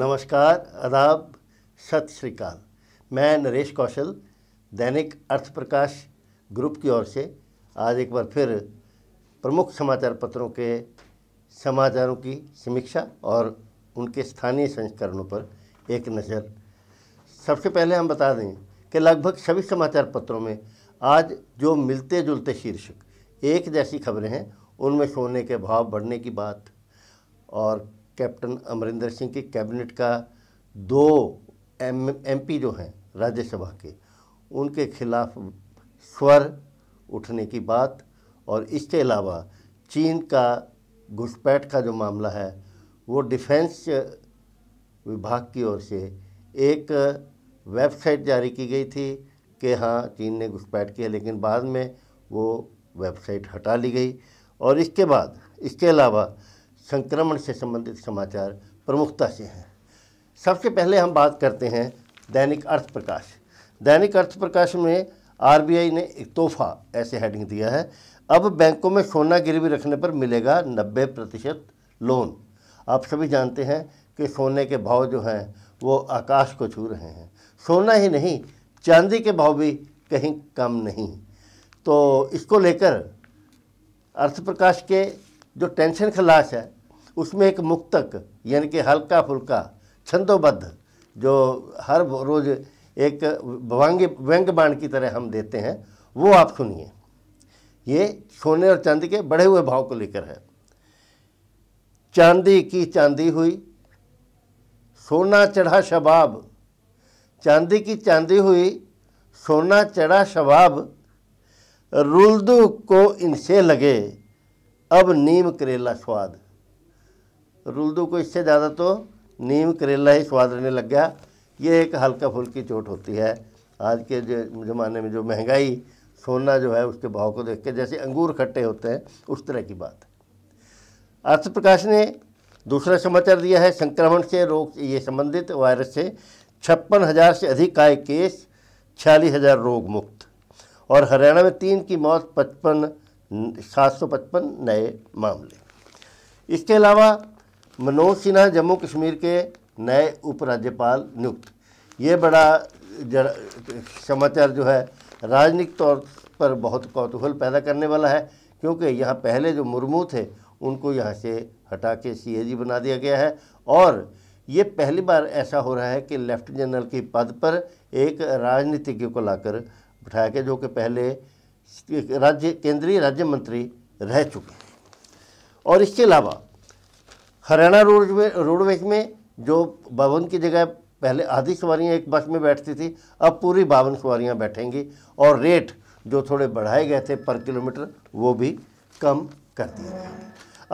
नमस्कार आदाब सत श्रीकाल मैं नरेश कौशल दैनिक अर्थ प्रकाश ग्रुप की ओर से आज एक बार फिर प्रमुख समाचार पत्रों के समाचारों की समीक्षा और उनके स्थानीय संस्करणों पर एक नज़र सबसे पहले हम बता दें कि लगभग सभी समाचार पत्रों में आज जो मिलते जुलते शीर्षक एक जैसी खबरें हैं उनमें सोने के भाव बढ़ने की बात और कैप्टन अमरिंदर सिंह की कैबिनेट का दो एम एमपी जो हैं राज्यसभा के उनके खिलाफ स्वर उठने की बात और इसके अलावा चीन का घुसपैठ का जो मामला है वो डिफेंस विभाग की ओर से एक वेबसाइट जारी की गई थी कि हाँ चीन ने घुसपैठ किया लेकिन बाद में वो वेबसाइट हटा ली गई और इसके बाद इसके अलावा संक्रमण से संबंधित समाचार प्रमुखता से हैं सबसे पहले हम बात करते हैं दैनिक अर्थ प्रकाश दैनिक अर्थ प्रकाश में आरबीआई ने एक तोहफा ऐसे हेडिंग दिया है अब बैंकों में सोना गिरवी रखने पर मिलेगा नब्बे प्रतिशत लोन आप सभी जानते हैं कि सोने के भाव जो हैं वो आकाश को छू रहे हैं सोना ही नहीं चांदी के भाव भी कहीं कम नहीं तो इसको लेकर अर्थप्रकाश के जो टेंशन खलास है उसमें एक मुक्तक यानी कि हल्का फुल्का छंदोबद्ध जो हर रोज़ एक व्यंग्य व्यंग बाण की तरह हम देते हैं वो आप सुनिए ये सोने और चांदी के बढ़े हुए भाव को लेकर है चांदी की चांदी हुई सोना चढ़ा शबाब चांदी की चांदी हुई सोना चढ़ा शबाब रुलदू को इनसे लगे अब नीम करेला स्वाद रुलदू को इससे ज़्यादा तो नीम करेला ही स्वाद रहने लग गया ये एक हल्का फुल्की चोट होती है आज के ज़माने में जो महंगाई सोना जो है उसके भाव को देख के जैसे अंगूर खट्टे होते हैं उस तरह की बात अर्थ प्रकाश ने दूसरा समाचार दिया है संक्रमण से रोग ये संबंधित वायरस से छप्पन हज़ार से अधिक आए केस छियालीस हज़ार रोग मुक्त और हरियाणा में तीन की मौत पचपन सात सौ पचपन नए मामले इसके अलावा मनोज सिन्हा जम्मू कश्मीर के नए उपराज्यपाल नियुक्त ये बड़ा समाचार जो है राजनीतिक तौर पर बहुत कौतूहल पैदा करने वाला है क्योंकि यहाँ पहले जो मुर्मू थे उनको यहाँ से हटा के सी बना दिया गया है और ये पहली बार ऐसा हो रहा है कि लेफ्ट जनरल के पद पर एक राजनीतिज्ञ को लाकर बिठाया गया जो कि पहले राज्य केंद्रीय राज्य मंत्री रह चुके हैं और इसके अलावा हरियाणा रोडवे रोडवेज में जो बावन की जगह पहले आधी सवारियाँ एक बस में बैठती थी अब पूरी बावन सवारियाँ बैठेंगी और रेट जो थोड़े बढ़ाए गए थे पर किलोमीटर वो भी कम कर दिए गए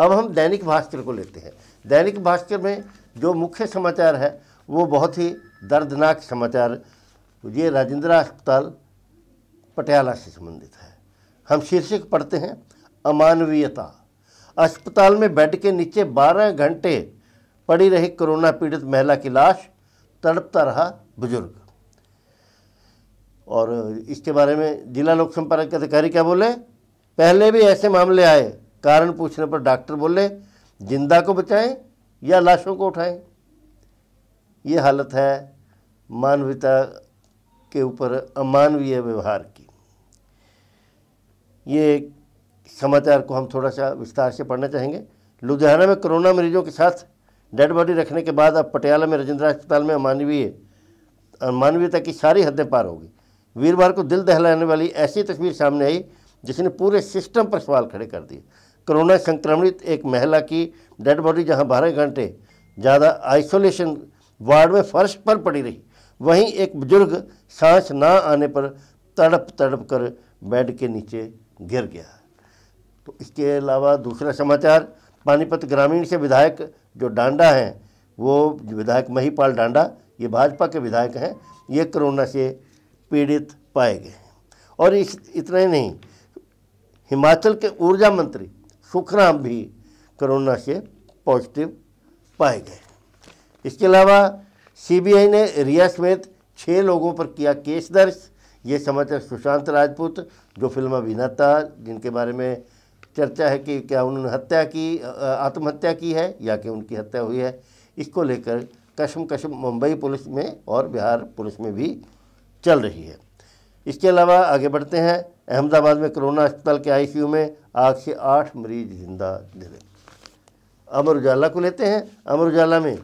अब हम दैनिक भास्कर को लेते हैं दैनिक भास्कर में जो मुख्य समाचार है वो बहुत ही दर्दनाक समाचार ये राजेंद्रा अस्पताल पटियाला से संबंधित है हम शीर्षक पढ़ते हैं अमानवीयता अस्पताल में बेड के नीचे 12 घंटे पड़ी रही कोरोना पीड़ित महिला की लाश तड़पता रहा बुजुर्ग और इसके बारे में जिला लोक संपर्क अधिकारी क्या बोले पहले भी ऐसे मामले आए कारण पूछने पर डॉक्टर बोले जिंदा को बचाएं या लाशों को उठाएं ये हालत है मानवता के ऊपर अमानवीय व्यवहार की ये समाचार को हम थोड़ा सा विस्तार से पढ़ना चाहेंगे लुधियाना में कोरोना मरीजों के साथ डेड बॉडी रखने के बाद अब पटियाला में राजेंद्र अस्पताल में मानवीय मानवीयता की सारी हदें पार होगी वीरवार को दिल दहलाने वाली ऐसी तस्वीर सामने आई जिसने पूरे सिस्टम पर सवाल खड़े कर दिए कोरोना संक्रमित एक महिला की डेड बॉडी जहां बारह घंटे ज़्यादा आइसोलेशन वार्ड में फर्श पर पड़ी रही वहीं एक बुजुर्ग सांस ना आने पर तड़प तड़प कर बेड के नीचे गिर गया तो इसके अलावा दूसरा समाचार पानीपत ग्रामीण से विधायक जो डांडा हैं वो विधायक महीपाल डांडा ये भाजपा के विधायक हैं ये कोरोना से पीड़ित पाए गए और इस इतना ही नहीं हिमाचल के ऊर्जा मंत्री सुखराम भी कोरोना से पॉजिटिव पाए गए इसके अलावा सीबीआई ने रिया समेत छः लोगों पर किया केस दर्ज ये समाचार सुशांत राजपूत जो फिल्म अभिनेता जिनके बारे में चर्चा है कि क्या उन्होंने हत्या की आत्महत्या की है या कि उनकी हत्या हुई है इसको लेकर कशम कशम मुंबई पुलिस में और बिहार पुलिस में भी चल रही है इसके अलावा आगे बढ़ते हैं अहमदाबाद में कोरोना अस्पताल के आईसीयू में आग से आठ मरीज जिंदा जले अमर उजाला को लेते हैं अमर उजाला में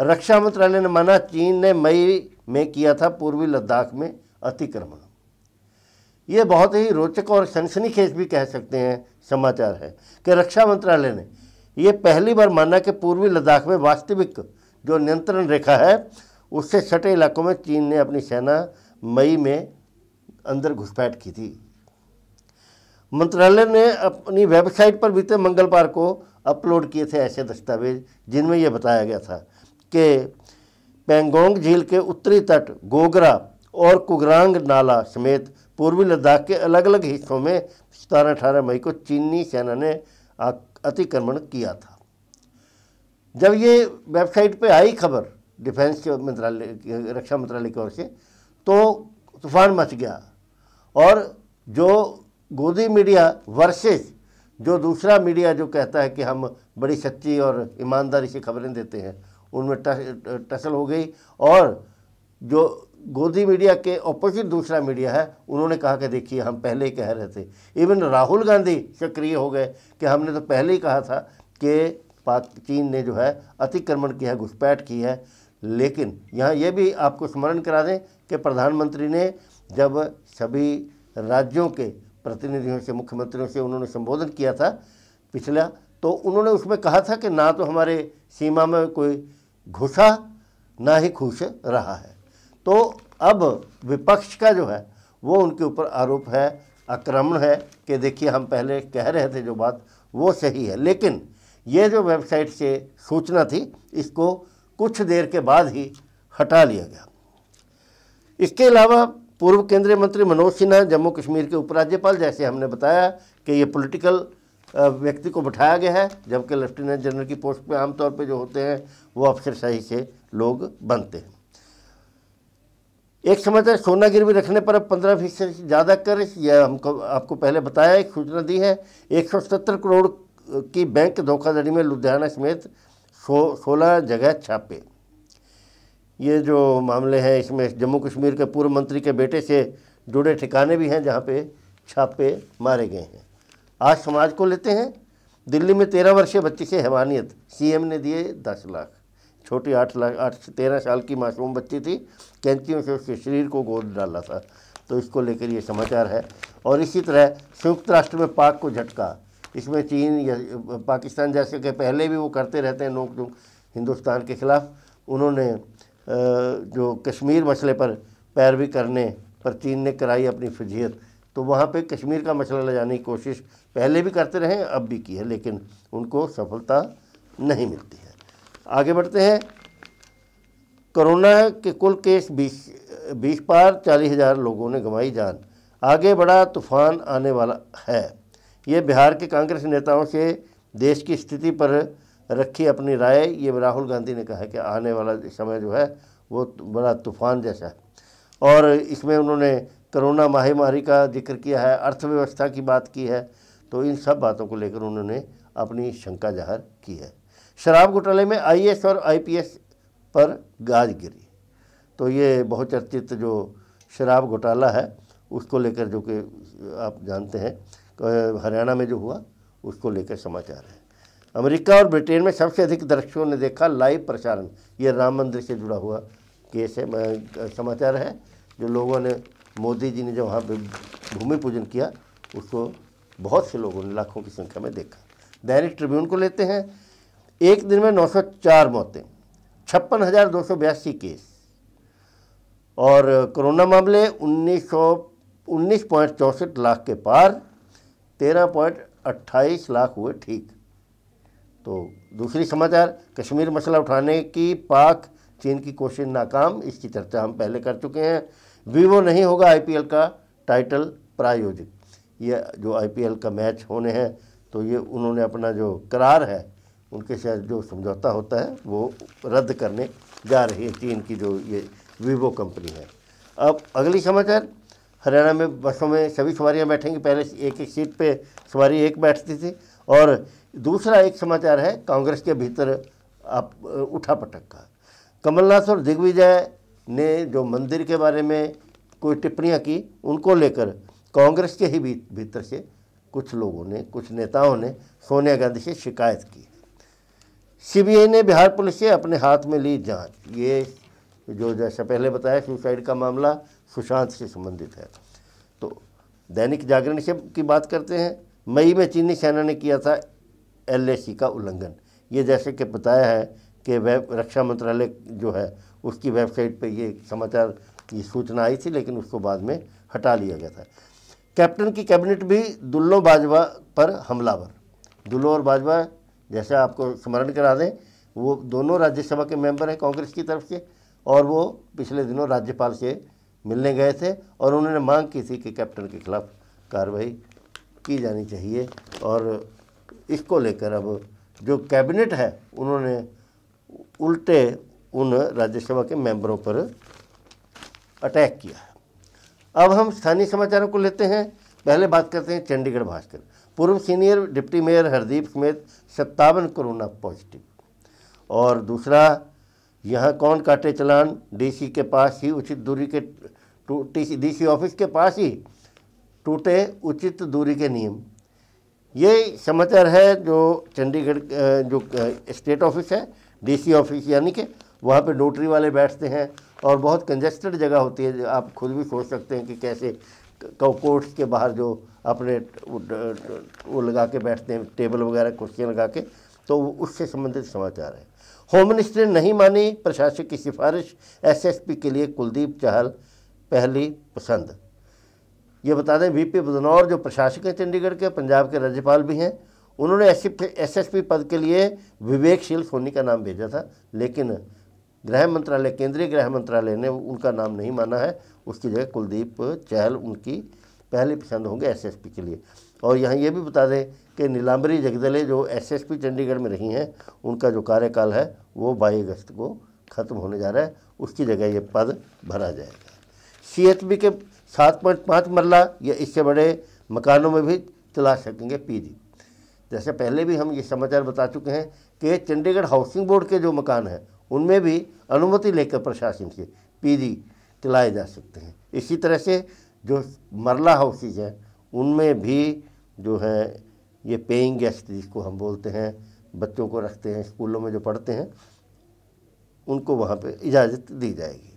रक्षा मंत्रालय ने माना चीन ने मई में किया था पूर्वी लद्दाख में अतिक्रमण ये बहुत ही रोचक और सनसनीखेज भी कह सकते हैं समाचार है कि रक्षा मंत्रालय ने ये पहली बार माना कि पूर्वी लद्दाख में वास्तविक जो नियंत्रण रेखा है उससे सटे इलाकों में चीन ने अपनी सेना मई में अंदर घुसपैठ की थी मंत्रालय ने अपनी वेबसाइट पर बीते मंगलवार को अपलोड किए थे ऐसे दस्तावेज जिनमें यह बताया गया था कि पेंगोंग झील के उत्तरी तट गोगरा और कुगरांग नाला समेत पूर्वी लद्दाख के अलग अलग हिस्सों में सतारह अठारह मई को चीनी सेना ने अतिक्रमण किया था जब ये वेबसाइट पे आई खबर डिफेंस के मंत्रालय रक्षा मंत्रालय की ओर से तो तूफान मच गया और जो गोदी मीडिया वर्सेस जो दूसरा मीडिया जो कहता है कि हम बड़ी सच्ची और ईमानदारी से खबरें देते हैं उनमें टसल हो गई और जो गोदी मीडिया के ऑपोजिट दूसरा मीडिया है उन्होंने कहा कि देखिए हम पहले ही कह रहे थे इवन राहुल गांधी सक्रिय हो गए कि हमने तो पहले ही कहा था कि पाक चीन ने जो है अतिक्रमण किया है घुसपैठ की है लेकिन यहाँ ये भी आपको स्मरण करा दें कि प्रधानमंत्री ने जब सभी राज्यों के प्रतिनिधियों से मुख्यमंत्रियों से उन्होंने संबोधन किया था पिछला तो उन्होंने उसमें कहा था कि ना तो हमारे सीमा में कोई घुसा ना ही खुश रहा है तो अब विपक्ष का जो है वो उनके ऊपर आरोप है आक्रमण है कि देखिए हम पहले कह रहे थे जो बात वो सही है लेकिन ये जो वेबसाइट से सूचना थी इसको कुछ देर के बाद ही हटा लिया गया इसके अलावा पूर्व केंद्रीय मंत्री मनोज सिन्हा जम्मू कश्मीर के उपराज्यपाल जैसे हमने बताया कि ये पॉलिटिकल व्यक्ति को बिठाया गया है जबकि लेफ्टिनेंट जनरल की पोस्ट पे आमतौर पे जो होते हैं वो अफसरशाही से लोग बनते हैं एक तक सोना गिरवी रखने पर अब पंद्रह फीसद से ज़्यादा कर यह हमको आपको पहले बताया एक सूचना दी है सत्तर करोड़ की बैंक धोखाधड़ी में लुधियाना समेत सो सोलह जगह छापे ये जो मामले हैं इसमें जम्मू कश्मीर के पूर्व मंत्री के बेटे से जुड़े ठिकाने भी हैं जहाँ पे छापे मारे गए हैं आज समाज को लेते हैं दिल्ली में तेरह वर्षीय बच्ची से हैवानियत सीएम ने दिए दस लाख छोटी आठ लाख आठ तेरह साल की मासूम बच्ची थी कैंचियों से उसके शरीर को गोद डाला था तो इसको लेकर ये समाचार है और इसी तरह संयुक्त राष्ट्र में पाक को झटका इसमें चीन या पाकिस्तान जैसे कि पहले भी वो करते रहते हैं नोक झोंक हिंदुस्तान के ख़िलाफ़ उन्होंने जो कश्मीर मसले पर पैरवी करने पर चीन ने कराई अपनी फजीहत तो वहाँ पे कश्मीर का मसला ले जाने की कोशिश पहले भी करते रहे अब भी की है लेकिन उनको सफलता नहीं मिलती है आगे बढ़ते हैं कोरोना के कुल केस बीस बीस पार चालीस हज़ार लोगों ने गंवाई जान आगे बड़ा तूफान आने वाला है ये बिहार के कांग्रेस नेताओं से देश की स्थिति पर रखी अपनी राय ये राहुल गांधी ने कहा कि आने वाला समय जो है वो बड़ा तूफान जैसा है और इसमें उन्होंने कोरोना महामारी का जिक्र किया है अर्थव्यवस्था की बात की है तो इन सब बातों को लेकर उन्होंने अपनी शंका जाहिर की है शराब घोटाले में आईएएस और आईपीएस पर गाज गिरी तो ये बहुत चर्चित जो शराब घोटाला है उसको लेकर जो कि आप जानते हैं हरियाणा में जो हुआ उसको लेकर समाचार है अमेरिका और ब्रिटेन में सबसे अधिक दर्शकों ने देखा लाइव प्रसारण ये राम मंदिर से जुड़ा हुआ केस है समाचार है जो लोगों ने मोदी जी ने जो वहाँ पर भूमि पूजन किया उसको बहुत से लोगों ने लाखों की संख्या में देखा दैनिक ट्रिब्यून को लेते हैं एक दिन में 904 मौतें छप्पन हज़ार दो सौ बयासी केस और कोरोना मामले उन्नीस सौ उन्नीस पॉइंट लाख के पार तेरह पॉइंट अट्ठाईस लाख हुए ठीक तो दूसरी समाचार कश्मीर मसला उठाने की पाक चीन की कोशिश नाकाम इसकी चर्चा हम पहले कर चुके हैं वीवो नहीं होगा आईपीएल का टाइटल प्रायोजित ये जो आईपीएल का मैच होने हैं तो ये उन्होंने अपना जो करार है उनके साथ जो समझौता होता है वो रद्द करने जा रही है चीन की जो ये वीवो कंपनी है अब अगली समाचार हरियाणा में बसों में सभी सवारियाँ बैठेंगी पहले एक एक सीट पे सवारी एक बैठती थी और दूसरा एक समाचार है कांग्रेस के भीतर आप उठा पटक का कमलनाथ और दिग्विजय ने जो मंदिर के बारे में कोई टिप्पणियाँ की उनको लेकर कांग्रेस के ही भीतर से कुछ लोगों ने कुछ नेताओं ने सोनिया गांधी से शिकायत की सीबीआई ने बिहार पुलिस से अपने हाथ में ली जांच ये जो जैसा पहले बताया सुसाइड का मामला सुशांत से संबंधित है तो दैनिक जागरण से की बात करते हैं मई में चीनी सेना ने किया था एल का उल्लंघन ये जैसे कि बताया है कि वेब रक्षा मंत्रालय जो है उसकी वेबसाइट पर ये समाचार ये सूचना आई थी लेकिन उसको बाद में हटा लिया गया था कैप्टन की कैबिनेट भी दुल्लो बाजवा पर हमलावर दुल्लो और बाजवा जैसा आपको स्मरण करा दें वो दोनों राज्यसभा के मेंबर हैं कांग्रेस की तरफ से और वो पिछले दिनों राज्यपाल से मिलने गए थे और उन्होंने मांग की थी कि कैप्टन के खिलाफ कार्रवाई की जानी चाहिए और इसको लेकर अब जो कैबिनेट है उन्होंने उल्टे उन राज्यसभा के मेंबरों पर अटैक किया है अब हम स्थानीय समाचारों को लेते हैं पहले बात करते हैं चंडीगढ़ भास्कर पूर्व सीनियर डिप्टी मेयर हरदीप समेत सत्तावन कोरोना पॉजिटिव और दूसरा यहाँ कौन काटे चलान डीसी के पास ही उचित दूरी के डीसी ऑफिस के पास ही टूटे उचित दूरी के नियम ये समाचार है जो चंडीगढ़ जो स्टेट ऑफिस है डीसी ऑफिस यानी कि वहाँ पे नोटरी वाले बैठते हैं और बहुत कंजेस्टेड जगह होती है आप खुद भी सोच सकते हैं कि कैसे कौ कोर्ट्स के बाहर जो अपने वो लगा के बैठते हैं टेबल वगैरह कुर्सियाँ लगा के तो उससे संबंधित समाचार है होम मिनिस्टर नहीं मानी प्रशासक की सिफारिश एसएसपी के लिए कुलदीप चहल पहली पसंद ये बता दें वीपी बदनौर जो प्रशासक हैं चंडीगढ़ के पंजाब के राज्यपाल भी हैं उन्होंने एस एस पी पद के लिए विवेकशील सोनी का नाम भेजा था लेकिन गृह मंत्रालय केंद्रीय गृह मंत्रालय ने उनका नाम नहीं माना है उसकी जगह कुलदीप चहल उनकी पहली पसंद होंगे एसएसपी के लिए और यहाँ ये भी बता दें कि नीलाम्बरी जगदले जो एसएसपी चंडीगढ़ में रही हैं उनका जो कार्यकाल है वो बाईस अगस्त को ख़त्म होने जा रहा है उसकी जगह ये पद भरा जाएगा सीएचबी के सात पॉइंट पाँच मरला या इससे बड़े मकानों में भी चला सकेंगे पीजी जैसे पहले भी हम ये समाचार बता चुके हैं कि चंडीगढ़ हाउसिंग बोर्ड के जो मकान हैं उनमें भी अनुमति लेकर प्रशासन से पीढ़ी चलाए जा सकते हैं इसी तरह से जो मरला हाउसेज हैं उनमें भी जो है ये पेइंग गेस्ट जिसको हम बोलते हैं बच्चों को रखते हैं स्कूलों में जो पढ़ते हैं उनको वहाँ पे इजाज़त दी जाएगी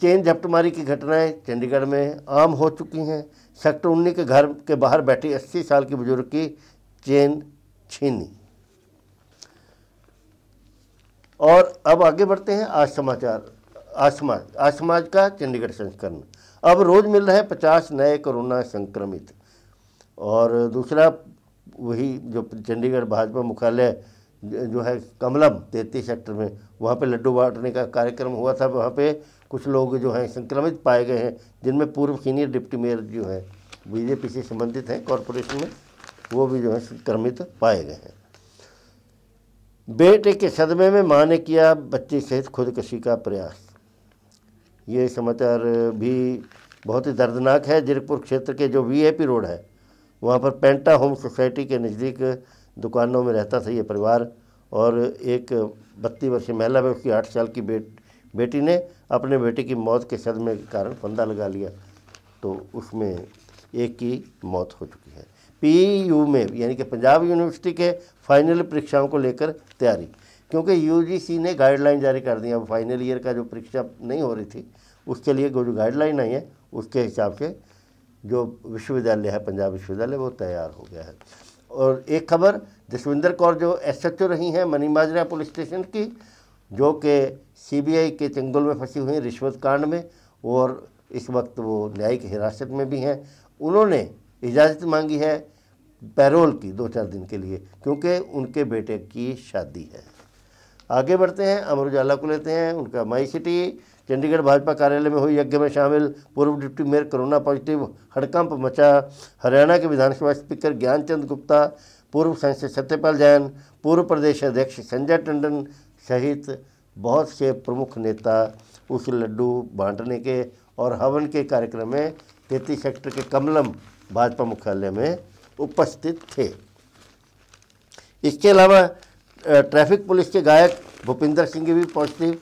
चेन झपटमारी की घटनाएं चंडीगढ़ में आम हो चुकी हैं सेक्टर उन्नीस के घर के बाहर बैठी अस्सी साल की बुजुर्ग की चेन छीनी और अब आगे बढ़ते हैं आज समाचार आज समाज आज समाज का चंडीगढ़ संस्करण अब रोज़ मिल रहे पचास नए कोरोना संक्रमित और दूसरा वही जो चंडीगढ़ भाजपा मुख्यालय जो है कमलम तेती सेक्टर में वहाँ पे लड्डू बांटने का कार्यक्रम हुआ था वहाँ पे कुछ लोग जो हैं संक्रमित पाए गए हैं जिनमें पूर्व सीनियर डिप्टी मेयर जो हैं बीजेपी से संबंधित हैं कॉरपोरेशन में वो भी जो है संक्रमित पाए गए हैं बेटे के सदमे में मां ने किया बच्चे सहित खुदकशी का प्रयास ये समाचार भी बहुत ही दर्दनाक है जीरकपुर क्षेत्र के जो वी रोड है वहाँ पर पेंटा होम सोसाइटी के नज़दीक दुकानों में रहता था ये परिवार और एक बत्तीस वर्षीय महिला में उसकी आठ साल की बेट बेटी ने अपने बेटे की मौत के सदमे के कारण फंदा लगा लिया तो उसमें एक की मौत हो चुकी पीयू में यानी कि पंजाब यूनिवर्सिटी के फाइनल परीक्षाओं को लेकर तैयारी क्योंकि यूजीसी ने गाइडलाइन जारी कर दी अब फाइनल ईयर का जो परीक्षा नहीं हो रही थी उसके लिए जो गाइडलाइन आई है उसके हिसाब से जो विश्वविद्यालय है पंजाब विश्वविद्यालय वो तैयार हो गया है और एक खबर जसविंदर कौर जो एस एच ओ रही हैं मनी माजरा पुलिस स्टेशन की जो कि सीबीआई के चंगुल में फंसी हुई रिश्वत कांड में और इस वक्त वो न्यायिक हिरासत में भी हैं उन्होंने इजाज़त मांगी है पैरोल की दो चार दिन के लिए क्योंकि उनके बेटे की शादी है आगे बढ़ते हैं अमर उजाला को लेते हैं उनका माई सिटी चंडीगढ़ भाजपा कार्यालय में हुई यज्ञ में शामिल पूर्व डिप्टी मेयर कोरोना पॉजिटिव हड़कंप मचा हरियाणा के विधानसभा स्पीकर ज्ञानचंद गुप्ता पूर्व सांसद सत्यपाल जैन पूर्व प्रदेश अध्यक्ष संजय टंडन सहित बहुत से प्रमुख नेता उस लड्डू बांटने के और हवन के कार्यक्रम में तेतीस सेक्टर के कमलम भाजपा मुख्यालय में उपस्थित थे इसके अलावा ट्रैफिक पुलिस के गायक भूपिंदर सिंह भी पॉजिटिव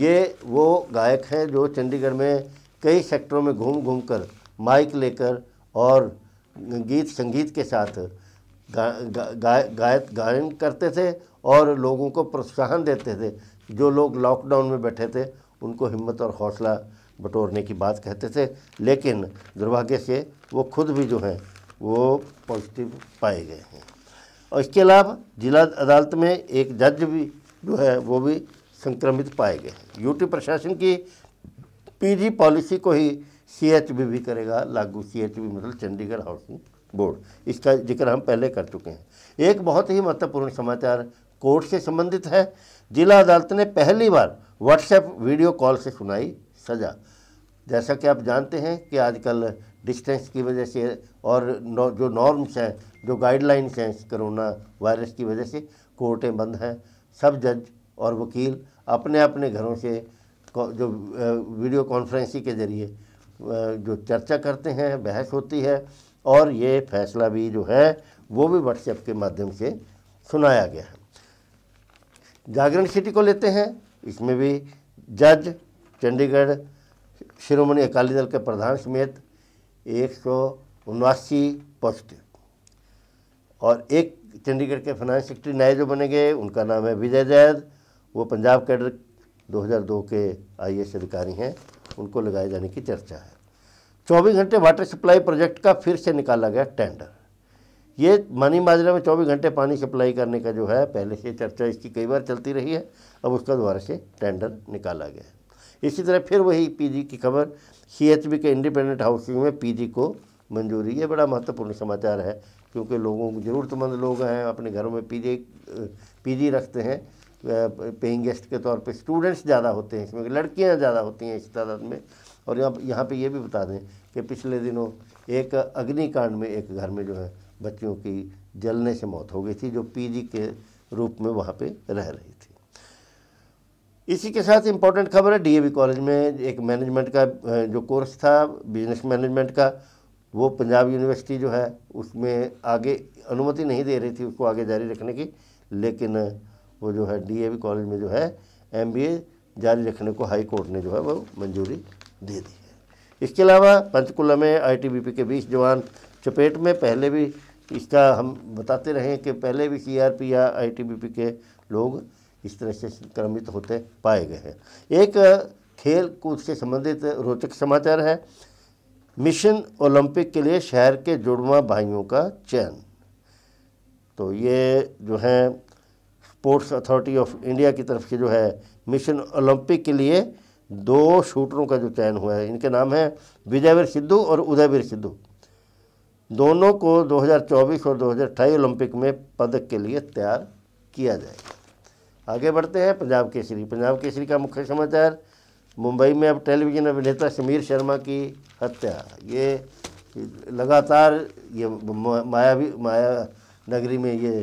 ये वो गायक हैं जो चंडीगढ़ में कई सेक्टरों में घूम घूम कर माइक लेकर और गीत संगीत के साथ गा, गा, गा, गायत गायन करते थे और लोगों को प्रोत्साहन देते थे जो लोग लॉकडाउन में बैठे थे उनको हिम्मत और हौसला बटोरने की बात कहते थे लेकिन दुर्भाग्य से वो खुद भी जो हैं वो पॉजिटिव पाए गए हैं और इसके अलावा जिला अदालत में एक जज भी जो है वो भी संक्रमित पाए गए हैं यूटी प्रशासन की पीजी पॉलिसी को ही सी एच बी भी करेगा लागू सी एच बी मतलब चंडीगढ़ हाउसिंग बोर्ड इसका जिक्र हम पहले कर चुके हैं एक बहुत ही महत्वपूर्ण समाचार कोर्ट से संबंधित है जिला अदालत ने पहली बार व्हाट्सएप वीडियो कॉल से सुनाई सज़ा जैसा कि आप जानते हैं कि आजकल डिस्टेंस की वजह से और नौ, जो नॉर्म्स हैं जो गाइडलाइंस हैं कोरोना वायरस की वजह से कोर्टें बंद हैं सब जज और वकील अपने अपने घरों से जो वीडियो कॉन्फ्रेंसिंग के ज़रिए जो चर्चा करते हैं बहस होती है और ये फैसला भी जो है वो भी व्हाट्सएप के माध्यम से सुनाया गया है जागरण सिटी को लेते हैं इसमें भी जज चंडीगढ़ शिरोमणि अकाली दल के प्रधान समेत एक सौ उनासी पोस्ट और एक चंडीगढ़ के फाइनेंस सेक्रेटरी नए जो बने गए उनका नाम है विजय जैद वो पंजाब कैडर 2002 के आई अधिकारी हैं उनको लगाए जाने की चर्चा है 24 घंटे वाटर सप्लाई प्रोजेक्ट का फिर से निकाला गया टेंडर ये मानी माजरा में 24 घंटे पानी सप्लाई करने का जो है पहले से चर्चा इसकी कई बार चलती रही है अब उसका दोबारा से टेंडर निकाला गया है इसी तरह फिर वही पीजी की खबर सीएचबी के इंडिपेंडेंट हाउसिंग में पीजी को मंजूरी ये बड़ा महत्वपूर्ण समाचार है क्योंकि लोगों को ज़रूरतमंद लोग हैं अपने घरों में पीजी पीजी रखते हैं पेइंग गेस्ट के तौर पे स्टूडेंट्स ज़्यादा होते हैं इसमें लड़कियां ज़्यादा होती हैं इस तादाद में और यहाँ यहाँ पर ये भी बता दें कि पिछले दिनों एक अग्निकांड में एक घर में जो है बच्चियों की जलने से मौत हो गई थी जो पीजी के रूप में वहाँ पे रह रही इसी के साथ इम्पोर्टेंट खबर है डीएवी कॉलेज में एक मैनेजमेंट का जो कोर्स था बिजनेस मैनेजमेंट का वो पंजाब यूनिवर्सिटी जो है उसमें आगे अनुमति नहीं दे रही थी उसको आगे जारी रखने की लेकिन वो जो है डीएवी कॉलेज में जो है एमबीए जारी रखने को हाई कोर्ट ने जो है वो मंजूरी दे दी है इसके अलावा पंचकुला में आईटीबीपी के बीस जवान चपेट में पहले भी इसका हम बताते रहे कि पहले भी सीआरपी या आई के लोग इस तरह से संक्रमित होते पाए गए हैं एक खेल कूद से संबंधित रोचक समाचार है मिशन ओलंपिक के लिए शहर के जुड़वा भाइयों का चयन तो ये जो है स्पोर्ट्स अथॉरिटी ऑफ इंडिया की तरफ से जो है मिशन ओलंपिक के लिए दो शूटरों का जो चयन हुआ है इनके नाम है विजयवीर सिद्धू और उदयवीर सिद्धू दोनों को 2024 और 2028 ओलंपिक में पदक के लिए तैयार किया जाएगा आगे बढ़ते हैं पंजाब केसरी पंजाब केसरी का मुख्य समाचार मुंबई में अब टेलीविजन अभिनेता समीर शर्मा की हत्या ये लगातार ये मायावी माया नगरी में ये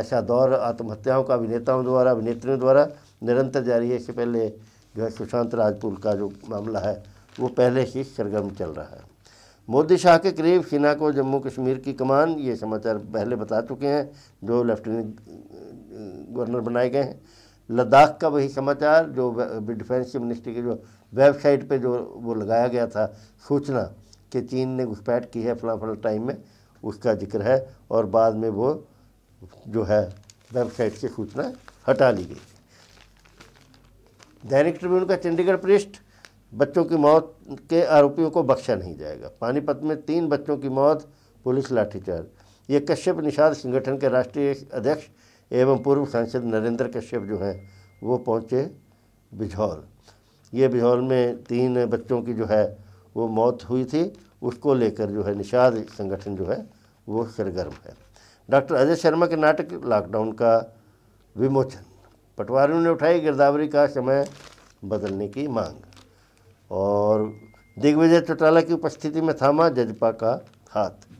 ऐसा दौर आत्महत्याओं का अभिनेताओं द्वारा अभिनेत्रियों द्वारा निरंतर जारी है इससे पहले जो है सुशांत राजपूत का जो मामला है वो पहले ही सरगर्म चल रहा है मोदी शाह के करीब सेना को जम्मू कश्मीर की कमान ये समाचार पहले बता चुके हैं जो लेफ्टिनेंट गवर्नर बनाए गए हैं लद्दाख का वही समाचार जो डिफेंस मिनिस्ट्री की जो वेबसाइट पे जो वो लगाया गया था सूचना कि चीन ने घुसपैठ की है फला फला टाइम में उसका जिक्र है और बाद में वो जो है वेबसाइट से सूचना हटा ली गई दैनिक ट्रिब्यून का चंडीगढ़ पृष्ठ बच्चों की मौत के आरोपियों को बख्शा नहीं जाएगा पानीपत में तीन बच्चों की मौत पुलिस लाठीचार्ज ये कश्यप निषाद संगठन के राष्ट्रीय अध्यक्ष एवं पूर्व सांसद नरेंद्र कश्यप जो हैं वो पहुँचे बिझौल ये बिझौल में तीन बच्चों की जो है वो मौत हुई थी उसको लेकर जो है निषाद संगठन जो है वो सरगर्म है डॉक्टर अजय शर्मा के नाटक लॉकडाउन का विमोचन पटवारियों ने उठाई गिरदावरी का समय बदलने की मांग और दिग्विजय चौटाला की उपस्थिति में थामा जजपा का हाथ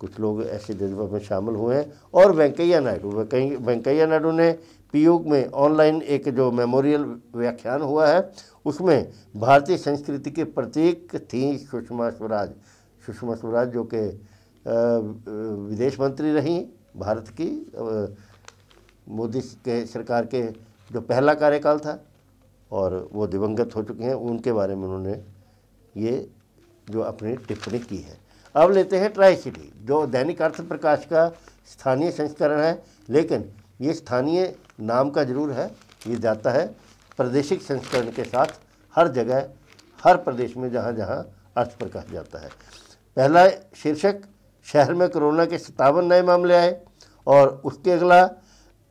कुछ लोग ऐसे जज्बा में शामिल हुए हैं और वेंकैया नायडू वेंकैया नायडू ने पीयूक में ऑनलाइन एक जो मेमोरियल व्याख्यान हुआ है उसमें भारतीय संस्कृति के प्रतीक थी सुषमा स्वराज सुषमा स्वराज जो कि विदेश मंत्री रहीं भारत की मोदी के सरकार के जो पहला कार्यकाल था और वो दिवंगत हो चुके हैं उनके बारे में उन्होंने ये जो अपनी टिप्पणी की है अब लेते हैं ट्राई सिटी जो दैनिक अर्थ प्रकाश का स्थानीय संस्करण है लेकिन ये स्थानीय नाम का जरूर है ये जाता है प्रादेशिक संस्करण के साथ हर जगह हर प्रदेश में जहाँ जहाँ अर्थ प्रकाश जाता है पहला शीर्षक शहर में कोरोना के सतावन नए मामले आए और उसके अगला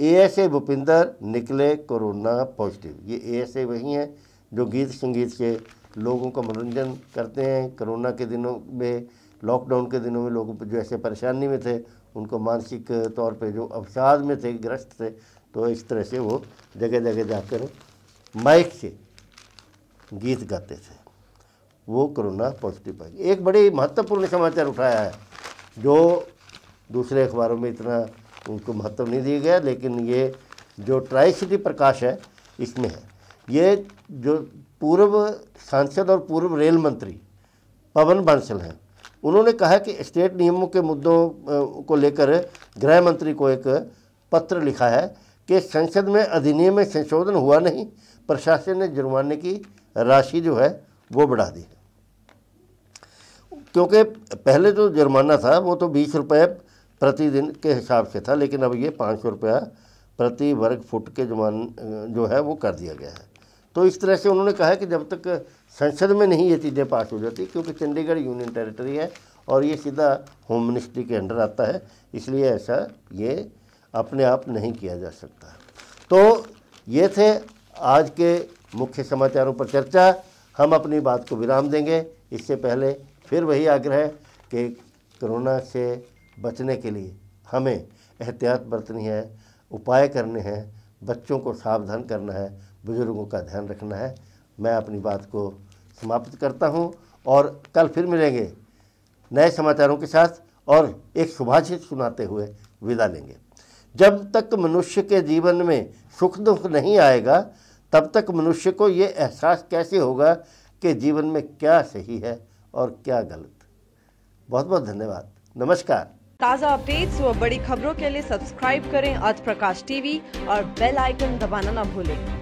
ए एस ए भूपिंदर निकले कोरोना पॉजिटिव ये ए एस ए वही हैं जो गीत संगीत के लोगों का मनोरंजन करते हैं कोरोना के दिनों में लॉकडाउन के दिनों में लोग जो ऐसे परेशानी में थे उनको मानसिक तौर पे जो अवसाद में थे ग्रस्त थे तो इस तरह से वो जगह जगह जाकर माइक से गीत गाते थे वो कोरोना पॉजिटिव पाए एक बड़े महत्वपूर्ण समाचार उठाया है जो दूसरे अखबारों में इतना उनको महत्व नहीं दिया गया लेकिन ये जो ट्राई सिटी प्रकाश है इसमें है ये जो पूर्व सांसद और पूर्व रेल मंत्री पवन बंसल हैं उन्होंने कहा कि स्टेट नियमों के मुद्दों को लेकर गृह मंत्री को एक पत्र लिखा है कि संसद में अधिनियम में संशोधन हुआ नहीं प्रशासन ने जुर्माने की राशि जो है वो बढ़ा दी क्योंकि पहले जो जुर्माना था वो तो बीस रुपये प्रतिदिन के हिसाब से था लेकिन अब ये पाँच सौ रुपया प्रति वर्ग फुट के जुर्मान जो है वो कर दिया गया है तो इस तरह से उन्होंने कहा कि जब तक संसद में नहीं ये चीज़ें पास हो जाती क्योंकि चंडीगढ़ यूनियन टेरिटरी है और ये सीधा होम मिनिस्ट्री के अंडर आता है इसलिए ऐसा ये अपने आप नहीं किया जा सकता तो ये थे आज के मुख्य समाचारों पर चर्चा हम अपनी बात को विराम देंगे इससे पहले फिर वही आग्रह कि कोरोना से बचने के लिए हमें एहतियात बरतनी है उपाय करने हैं बच्चों को सावधान करना है बुज़ुर्गों का ध्यान रखना है मैं अपनी बात को समाप्त करता हूँ और कल फिर मिलेंगे नए समाचारों के साथ और एक सुभाषित सुनाते हुए विदा लेंगे जब तक मनुष्य के जीवन में सुख दुख नहीं आएगा तब तक मनुष्य को ये एहसास कैसे होगा कि जीवन में क्या सही है और क्या गलत बहुत बहुत धन्यवाद नमस्कार ताज़ा अपडेट्स व बड़ी खबरों के लिए सब्सक्राइब करें आज प्रकाश टीवी और बेल आइकन दबाना ना भूलें